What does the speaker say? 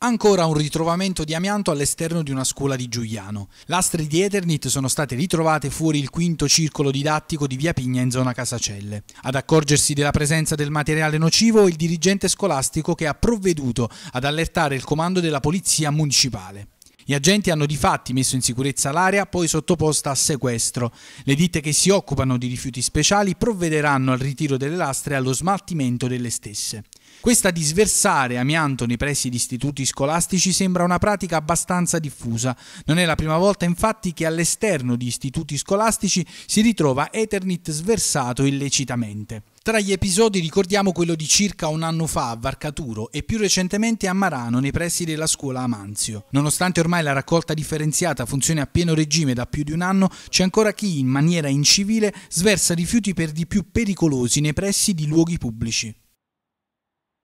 Ancora un ritrovamento di amianto all'esterno di una scuola di Giuliano. Lastre di Eternit sono state ritrovate fuori il quinto circolo didattico di Via Pigna in zona Casacelle. Ad accorgersi della presenza del materiale nocivo il dirigente scolastico che ha provveduto ad allertare il comando della polizia municipale. Gli agenti hanno di fatti messo in sicurezza l'area poi sottoposta a sequestro. Le ditte che si occupano di rifiuti speciali provvederanno al ritiro delle lastre e allo smaltimento delle stesse. Questa di sversare amianto nei pressi di istituti scolastici sembra una pratica abbastanza diffusa. Non è la prima volta infatti che all'esterno di istituti scolastici si ritrova Eternit sversato illecitamente. Tra gli episodi ricordiamo quello di circa un anno fa a Varcaturo e più recentemente a Marano nei pressi della scuola Amanzio. Nonostante ormai la raccolta differenziata funzioni a pieno regime da più di un anno, c'è ancora chi in maniera incivile sversa rifiuti per di più pericolosi nei pressi di luoghi pubblici.